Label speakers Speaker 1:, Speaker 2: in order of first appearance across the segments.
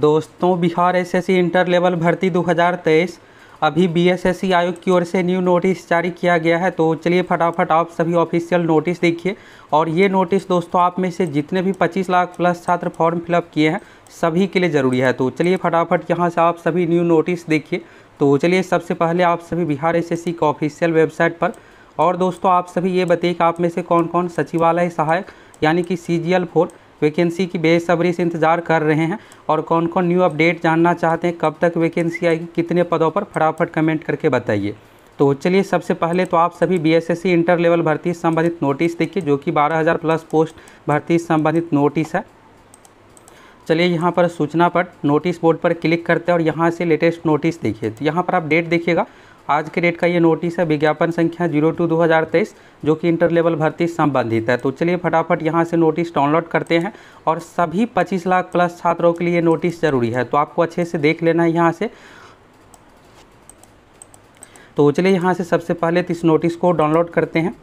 Speaker 1: दोस्तों Bihar SSC inter level भर्ती 2023 अभी बीएसएससी आयोग की ओर से न्यू नोटिस जारी किया गया है तो चलिए फटाफट आप सभी ऑफिशियल नोटिस देखिए और ये नोटिस दोस्तों आप में से जितने भी 25 लाख प्लस छात्र फॉर्म फिलअप किए हैं सभी के लिए ज़रूरी है तो चलिए फटाफट यहाँ से आप सभी न्यू नोटिस देखिए तो चलिए सबसे पहले आप सभी Bihar S S official website पर और दोस्तों आप सभी ये बताइए कि आप में से कौन कौन सचिवालय सहायक यानी कि C G L four vacancy की बेसब्री से इंतज़ार कर रहे हैं और कौन कौन न्यू अपडेट जानना चाहते हैं कब तक वैकेंसी आएगी कितने पदों पर फटाफट कमेंट करके बताइए तो चलिए सबसे पहले तो आप सभी सी इंटर लेवल भर्ती संबंधित नोटिस देखिए जो कि 12000 प्लस पोस्ट भर्ती संबंधित नोटिस है चलिए यहाँ पर सूचना पर नोटिस बोर्ड पर क्लिक करते हैं और यहाँ से लेटेस्ट नोटिस देखिए तो यहाँ पर आप डेट देखिएगा आज के डेट का ये नोटिस है विज्ञापन संख्या जीरो टू दो हज़ार तेईस जो कि इंटर लेवल भर्ती संबंधित है तो चलिए फटाफट यहाँ से नोटिस डाउनलोड करते हैं और सभी पच्चीस लाख प्लस छात्रों के लिए नोटिस ज़रूरी है तो आपको अच्छे से देख लेना है यहाँ से तो चलिए यहाँ से सबसे पहले तो इस नोटिस को डाउनलोड करते हैं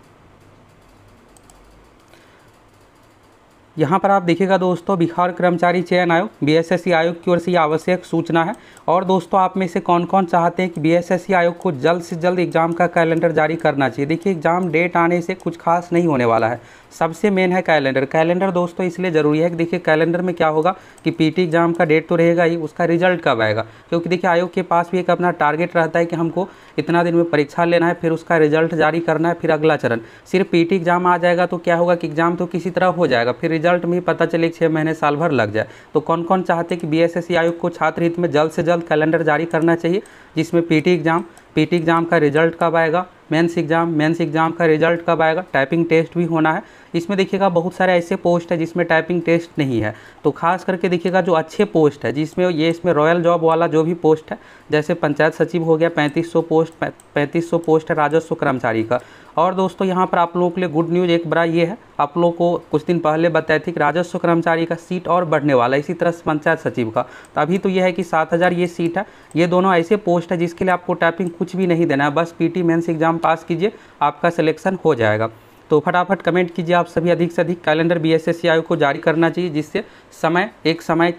Speaker 1: यहाँ पर आप देखिएगा दोस्तों बिहार कर्मचारी चयन आयोग बीएसएससी आयोग की ओर से ये आवश्यक सूचना है और दोस्तों आप में से कौन कौन चाहते हैं कि बीएसएससी आयोग को जल्द से जल्द एग्ज़ाम का कैलेंडर जारी करना चाहिए देखिए एग्ज़ाम डेट आने से कुछ खास नहीं होने वाला है सबसे मेन है कैलेंडर कैलेंडर दोस्तों इसलिए ज़रूरी है कि देखिए कैलेंडर में क्या होगा कि पीटी एग्जाम का डेट तो रहेगा ही उसका रिजल्ट कब आएगा क्योंकि देखिए आयोग के पास भी एक अपना टारगेट रहता है कि हमको इतना दिन में परीक्षा लेना है फिर उसका रिजल्ट जारी करना है फिर अगला चरण सिर्फ पी एग्जाम आ जाएगा तो क्या होगा कि एग्जाम तो किसी तरह हो जाएगा फिर रिजल्ट में पता चले छः महीने साल भर लग जाए तो कौन कौन चाहते कि बी e आयोग को छात्र हित में जल्द से जल्द कैलेंडर जारी करना चाहिए जिसमें पीटी एग्ज़ाम पीटी एग्ज़ाम का रिजल्ट कब आएगा मेंस एग्ज़ाम मेंस एग्ज़ाम का रिजल्ट कब आएगा टाइपिंग टेस्ट भी होना है इसमें देखिएगा बहुत सारे ऐसे पोस्ट है जिसमें टाइपिंग टेस्ट नहीं है तो खास करके देखिएगा जो अच्छे पोस्ट है जिसमें ये इसमें रॉयल जॉब वाला जो भी पोस्ट है जैसे पंचायत सचिव हो गया पैंतीस पोस्ट पैंतीस पोस्ट है राजस्व कर्मचारी का और दोस्तों यहाँ पर आप लोगों के लिए गुड न्यूज़ एक बड़ा ये है आप लोगों को कुछ दिन पहले बताया थी कि राजस्व कर्मचारी का सीट और बढ़ने वाला है इसी तरह से पंचायत सचिव का तो अभी तो ये है कि सात हज़ार ये सीट है ये दोनों ऐसे पोस्ट है जिसके लिए आपको टाइपिंग कुछ भी नहीं देना है बस पीटी टी एग्ज़ाम पास कीजिए आपका सिलेक्शन हो जाएगा तो फटाफट कमेंट कीजिए आप सभी अधिक से अधिक कैलेंडर बी को जारी करना चाहिए जिससे समय एक समय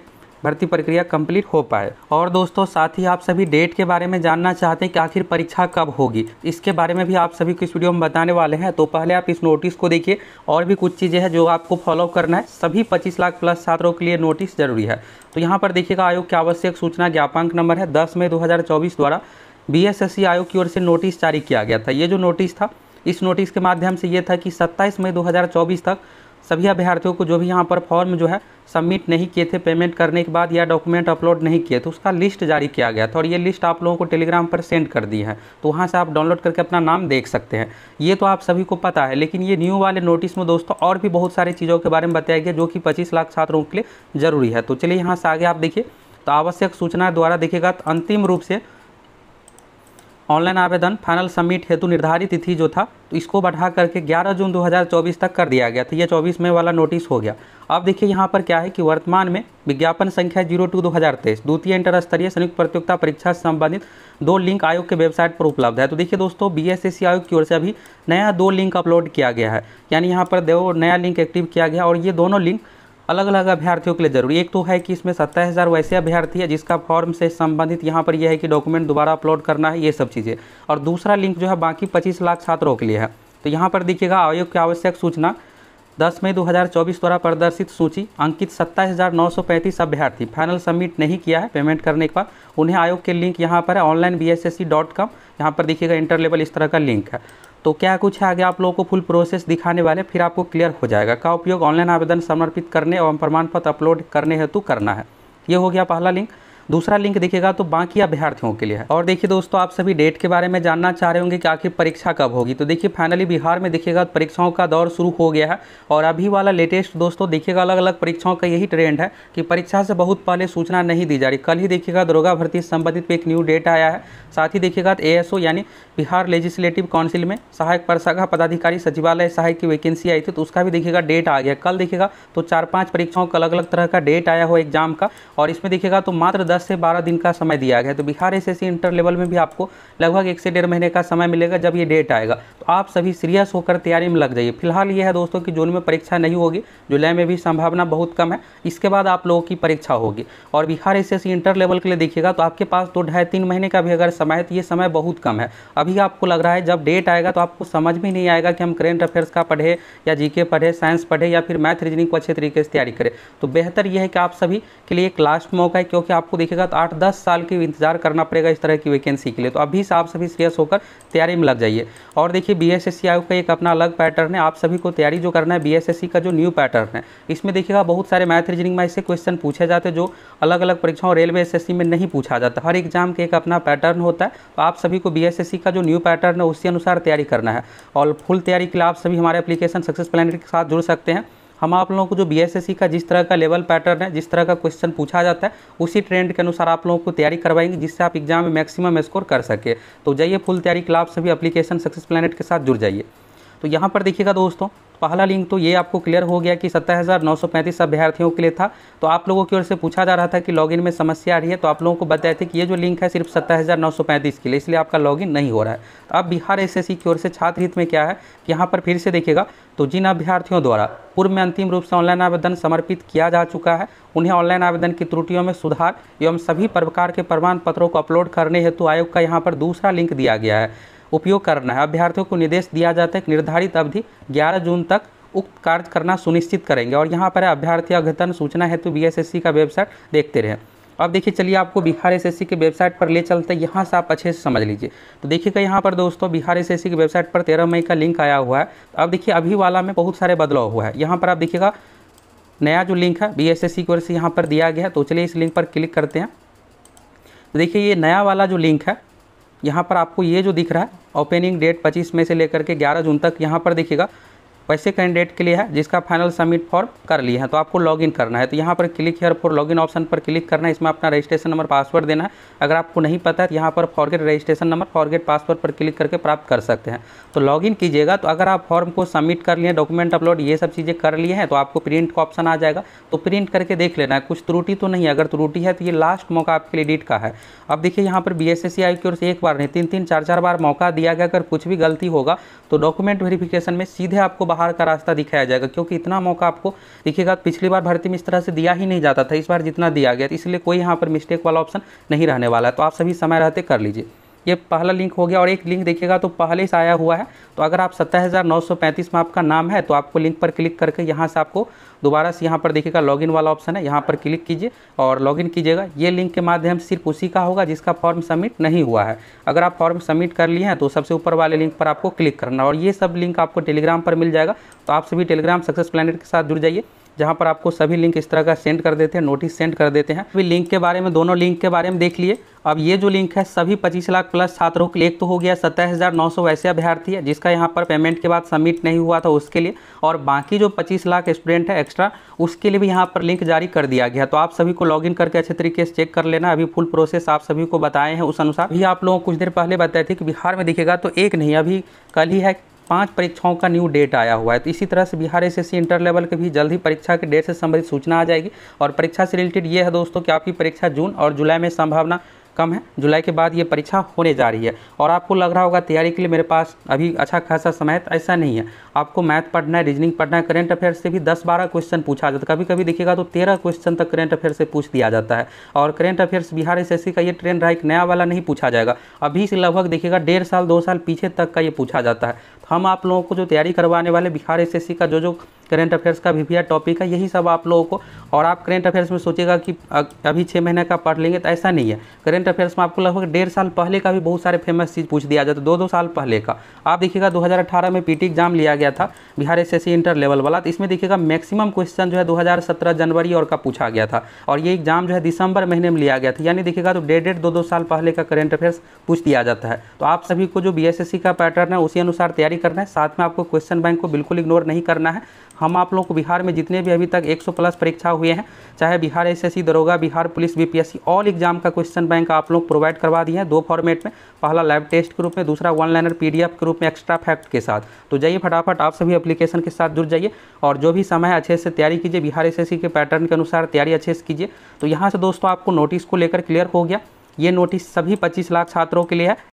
Speaker 1: भर्ती प्रक्रिया कंप्लीट हो पाए और दोस्तों साथ ही आप सभी डेट के बारे में जानना चाहते हैं कि आखिर परीक्षा कब होगी इसके बारे में भी आप सभी को इस वीडियो में बताने वाले हैं तो पहले आप इस नोटिस को देखिए और भी कुछ चीज़ें हैं जो आपको फॉलो करना है सभी 25 लाख प्लस छात्रों के लिए नोटिस जरूरी है तो यहाँ पर देखिएगा आयोग की आवश्यक सूचना ज्ञापांक नंबर है दस मई दो द्वारा बी आयोग की ओर से नोटिस जारी किया गया था ये जो नोटिस था इस नोटिस के माध्यम से ये था कि 27 मई 2024 तक सभी अभ्यर्थियों को जो भी यहाँ पर फॉर्म जो है सबमिट नहीं किए थे पेमेंट करने के बाद या डॉक्यूमेंट अपलोड नहीं किए थे तो उसका लिस्ट जारी किया गया था और ये लिस्ट आप लोगों को टेलीग्राम पर सेंड कर दी है तो वहाँ से आप डाउनलोड करके अपना नाम देख सकते हैं ये तो आप सभी को पता है लेकिन ये न्यू वाले नोटिस में दोस्तों और भी बहुत सारी चीज़ों के बारे में बताया गया जो कि पच्चीस लाख छात्रों के लिए ज़रूरी है तो चलिए यहाँ से आगे आप देखिए तो आवश्यक सूचना द्वारा देखिएगा तो अंतिम रूप से ऑनलाइन आवेदन फाइनल सबमिट हेतु निर्धारित तिथि जो था तो इसको बढ़ा करके 11 जून 2024 तक कर दिया गया था यह 24 में वाला नोटिस हो गया अब देखिए यहाँ पर क्या है कि वर्तमान में विज्ञापन संख्या जीरो टू दो हज़ार तेईस द्वितीय इंटर स्तरीय संयुक्त प्रतियोगिता परीक्षा से संबंधित दो लिंक आयोग के वेबसाइट पर उपलब्ध है तो देखिए दोस्तों बी आयोग की ओर से अभी नया दो लिंक अपलोड किया गया है यानी यहाँ पर दो नया लिंक एक्टिव किया गया और ये दोनों लिंक अलग अलग अभ्यर्थियों के लिए जरूरी एक तो है कि इसमें सत्ताईस हज़ार वैसे अभ्यर्थी है जिसका फॉर्म से संबंधित यहाँ पर यह है कि डॉक्यूमेंट दोबारा अपलोड करना है ये सब चीज़ें और दूसरा लिंक जो है बाकी पच्चीस लाख छात्रों के लिए है तो यहाँ पर देखिएगा आयोग की आवश्यक सूचना दस मई 2024 द्वारा प्रदर्शित सूची अंकित सत्ताईस हज़ार नौ सौ पैंतीस अभ्यर्थी फाइनल सबमिट नहीं किया है पेमेंट करने के बाद उन्हें आयोग के लिंक यहाँ पर है online B S S C dot com यहाँ पर देखिएगा इंटर लेवल इस तरह का लिंक है तो क्या कुछ है आगे आप लोगों को फुल प्रोसेस दिखाने वाले फिर आपको क्लियर हो जाएगा का उपयोग ऑनलाइन आवेदन समर्पित करने एवं प्रमाण पत्र अपलोड करने हेतु करना है ये हो गया पहला लिंक दूसरा लिंक देखिएगा तो बाकी अभ्यर्थियों के लिए है और देखिए दोस्तों आप सभी डेट के बारे में जानना चाह रहे होंगे कि आखिर परीक्षा कब होगी तो देखिए फाइनली बिहार में देखिएगा परीक्षाओं का दौर शुरू हो गया है और अभी वाला लेटेस्ट दोस्तों देखिएगा अलग अलग परीक्षाओं का यही ट्रेंड है कि परीक्षा से बहुत पहले सूचना नहीं दी जा रही कल ही देखिएगा दरोगा भर्ती संबंधित एक न्यू डेट आया है साथ ही देखिएगा ए यानी बिहार लेजिस्लेटिव काउंसिल में सहायक प्रशाखा पदाधिकारी सचिवालय सहायक की वैकेंसी आई थी तो उसका भी देखिएगा डेट आ गया कल देखिएगा तो चार पाँच परीक्षाओं का अलग अलग तरह का डेट आया हो एग्जाम का और इसमें देखिएगा तो मात्र दस 10 से 12 दिन का समय दिया गया है तो Bihar S S inter level में भी आपको लगभग एक से डेढ़ महीने का समय मिलेगा जब ये डेट आएगा तो आप सभी सीरियस होकर तैयारी में लग जाइए फिलहाल ये है दोस्तों कि जून में परीक्षा नहीं होगी जुलाई में भी संभावना बहुत कम है इसके बाद आप लोगों की परीक्षा होगी और बिहार एस इंटर लेवल के लिए देखिएगा तो आपके पास दो ढाई तीन महीने का भी अगर समय है तो ये समय बहुत कम है अभी आपको लग रहा है जब डेट आएगा तो आपको समझ में नहीं आएगा कि हम करेंट अफेयर्स का पढ़े या जीके पढ़े साइंस पढ़े या फिर मैथ रीजनिंग को अच्छे तरीके से तैयारी करें तो बेहतर यह है कि आप सभी के लिए एक लास्ट मौका है क्योंकि आपको देखिए के तो आठ दस साल की इंतजार करना पड़ेगा इस तरह की वैकेंसी के लिए तो अभी से आप सभी सीरियस होकर तैयारी में लग जाइए और देखिए बी आयोग का एक अपना अलग पैटर्न है आप सभी को तैयारी जो करना है बी का जो न्यू पैटर्न है इसमें देखिएगा बहुत सारे मैथ रीजनिंग में ऐसे क्वेश्चन पूछे जाते हैं जो अलग अलग परीक्षाओं रेलवे एस में नहीं पूछा जाता हर एग्जाम के एक अपना पैटर्न होता है तो आप सभी को बी का जो न्यू पैटर्न है उसके अनुसार तैयारी करना है और फुल तैयारी के लिए आप सभी हमारे एप्लीकेशन सक्सेस प्लान के साथ जुड़ सकते हैं हम आप लोगों को जो बी का जिस तरह का लेवल पैटर्न है जिस तरह का क्वेश्चन पूछा जाता है उसी ट्रेंड के अनुसार आप लोगों को तैयारी करवाएंगे जिससे आप एग्जाम में मैक्सिमम स्कोर कर सके तो जाइए फुल तैयारी क्लास सभी अप्लीकेशन सक्सेस प्लानट के साथ जुड़ जाइए तो यहाँ पर देखिएगा दोस्तों पहला लिंक तो ये आपको क्लियर हो गया कि सत्रह अभ्यर्थियों के लिए था तो आप लोगों की ओर से पूछा जा रहा था कि लॉगिन में समस्या आ रही है तो आप लोगों को बताया था कि ये जो लिंक है सिर्फ सत्रह के लिए इसलिए आपका लॉगिन नहीं हो रहा है अब बिहार एस की ओर से छात्र हित में क्या है कि यहाँ पर फिर से देखिएगा तो जिन अभ्यर्थियों द्वारा पूर्व में अंतिम रूप से ऑनलाइन आवेदन समर्पित किया जा चुका है उन्हें ऑनलाइन आवेदन की त्रुटियों में सुधार एवं सभी प्रकार के प्रमाण पत्रों को अपलोड करने हेतु आयोग का यहाँ पर दूसरा लिंक दिया गया है उपयोग करना है अभ्यर्थियों को निर्देश दिया जाता है कि निर्धारित अवधि 11 जून तक उक्त कार्य करना सुनिश्चित करेंगे और यहाँ पर अभ्यर्थी अघतन सूचना हेतु बी का वेबसाइट देखते रहें अब देखिए चलिए आपको बिहार एस के वेबसाइट पर ले चलते हैं यहाँ से आप अच्छे से समझ लीजिए तो देखिएगा यहाँ पर दोस्तों बिहार एस की वेबसाइट पर तेरह मई का लिंक आया हुआ है अब देखिए अभी वाला में बहुत सारे बदलाव हुआ है यहाँ पर आप देखिएगा नया जो लिंक है बी एस की ओर से यहाँ पर दिया गया है तो चलिए इस लिंक पर क्लिक करते हैं तो देखिए ये नया वाला जो लिंक है यहाँ पर आपको ये जो दिख रहा है ओपनिंग डेट 25 मई से लेकर के 11 जून तक यहाँ पर देखिएगा वैसे कैंडिडेट के लिए है जिसका फाइनल सबमिट फॉर्म कर लिए हैं तो आपको लॉगिन करना है तो यहाँ पर click here for login option पर क्लिक करना है इसमें अपना रजिस्ट्रेशन नंबर पासवर्ड देना है अगर आपको नहीं पता है तो यहाँ पर forget registration number forget password पर क्लिक करके प्राप्त कर सकते हैं तो लॉगिन कीजिएगा तो अगर आप फॉर्म को सबमिट कर लिए डॉक्यूमेंट अपलोड ये सब चीज़ें कर लिए हैं तो आपको प्रिंट का ऑप्शन आ जाएगा तो प्रिंट करके देख लेना है कुछ त्रुटि तो नहीं अगर त्रुटि है तो ये लास्ट मौका आपके लिए एडिट का है अब देखिए यहाँ पर बी की ओर से एक बार नहीं तीन तीन चार चार बार मौका दिया गया अगर कुछ भी गलती होगा तो डॉक्यूमेंट वेरिफिकेशन में सीधे आपको बाहर बाहर का रास्ता दिखाया जाएगा क्योंकि इतना मौका आपको दिखेगा पिछली बार भर्ती में इस तरह से दिया ही नहीं जाता था इस बार जितना दिया गया इसलिए कोई यहाँ पर मिस्टेक वाला ऑप्शन नहीं रहने वाला है तो आप सभी समय रहते कर लीजिए ये पहला लिंक हो गया और एक लिंक देखिएगा तो पहले से आया हुआ है तो अगर आप सत्तर हज़ार नौ सौ पैंतीस में आपका नाम है तो आपको लिंक पर क्लिक करके यहाँ से आपको दोबारा से यहाँ पर देखिएगा लॉगिन वाला ऑप्शन है यहाँ पर क्लिक कीजिए और लॉगिन कीजिएगा ये लिंक के माध्यम सिर्फ उसी का होगा जिसका फॉर्म सबमिट नहीं हुआ है अगर आप फॉर्म सबमिट कर लिए हैं तो सबसे ऊपर वाले लिंक पर आपको क्लिक करना और ये सब लिंक आपको टेलीग्राम पर मिल जाएगा तो आप सभी टेलीग्राम सक्सेस प्लानट के साथ जुड़ जाइए जहाँ पर आपको सभी लिंक इस तरह का सेंड कर देते हैं नोटिस सेंड कर देते हैं अभी लिंक के बारे में दोनों लिंक के बारे में देख लिए अब ये जो लिंक है सभी 25 लाख प्लस छात्रों के लिए एक तो हो गया सत्ताईस हज़ार नौ सौ वैसे अभ्यर्थी है जिसका यहाँ पर पेमेंट के बाद सबमिट नहीं हुआ था उसके लिए और बाकी जो 25 लाख स्टूडेंट है एक्स्ट्रा उसके लिए भी यहाँ पर लिंक जारी कर दिया गया तो आप सभी को लॉग करके अच्छे तरीके से चेक कर लेना अभी फुल प्रोसेस आप सभी को बताए हैं उस अनुसार भी आप लोगों को कुछ देर पहले बताए थे कि बिहार में दिखेगा तो एक नहीं अभी कल ही है पाँच परीक्षाओं का न्यू डेट आया हुआ है तो इसी तरह से बिहार एस इंटर लेवल के भी जल्द ही परीक्षा के डेट से संबंधित सूचना आ जाएगी और परीक्षा से रिलेटेड ये है दोस्तों कि आपकी परीक्षा जून और जुलाई में संभावना कम है जुलाई के बाद ये परीक्षा होने जा रही है और आपको लग रहा होगा तैयारी के लिए मेरे पास अभी अच्छा खासा समय है तो ऐसा नहीं है आपको मैथ पढ़ना है रीजनिंग पढ़ना है करेंट अफेयर से भी 10-12 क्वेश्चन पूछा जाता है कभी कभी देखिएगा तो 13 क्वेश्चन तक करेंट अफेयर से पूछ दिया जाता है और करेंट अफेयर्स बिहार एस का ये ट्रेंड रहा एक नया वाला नहीं पूछा जाएगा अभी से लगभग देखिएगा डेढ़ साल दो साल पीछे तक का ये पूछा जाता है हम आप लोगों को जो तैयारी करवाने वाले बिहार एस का जो जो करेंट अफेयर्स का वी टॉपिक है यही सब आप लोगों को और आप करेंट अफेयर्स में सोचेगा कि अभी छः महीने का पढ़ लेंगे तो ऐसा नहीं है करेंट अफेयर्स में आपको लगभग डेढ़ साल पहले का भी बहुत सारे फेमस चीज़ पूछ दिया जाता है दो दो साल पहले का आप देखिएगा 2018 में पीटी एग्जाम लिया गया था बिहार एस इंटर लेवल वाला तो इसमें देखिएगा मैक्सिमम क्वेश्चन जो है दो जनवरी और का पूछा गया था और ये एग्जाम जो है दिसंबर महीने में लिया गया था यानी देखिएगा तो डेढ़ डेढ़ दो दो साल पहले का करेंट अफेयर्स पूछ दिया जाता है तो आप सभी को जो बी का पैटर्न है उसी अनुसार तैयारी नहीं करना है साथ में आपको क्वेश्चन बैंक को बिल्कुल इग्नोर नहीं करना है हम आप लोगों को बिहार में जितने भी अभी तक 100 प्लस परीक्षा हुए हैं चाहे बिहार एस दरोगा Bihar police BPSC all exam का क्वेश्चन बैंक आप लोग प्रोवाइड करवा दिए हैं दो फॉर्मेट में पहला लाइव टेस्ट के रूप में दूसरा वन लाइनर पी के रूप में एक्स्ट्रा फैक्ट के साथ तो जाइए फटाफट आप सभी अप्लीकेशन के साथ जुड़ जाइए और जो भी समय अच्छे से तैयारी कीजिए बिहार एस के पैटर्न के अनुसार तैयारी अच्छे से कीजिए तो यहाँ से दोस्तों आपको नोटिस को लेकर क्लियर हो गया ये नोटिस सभी 25 लाख छात्रों के लिए है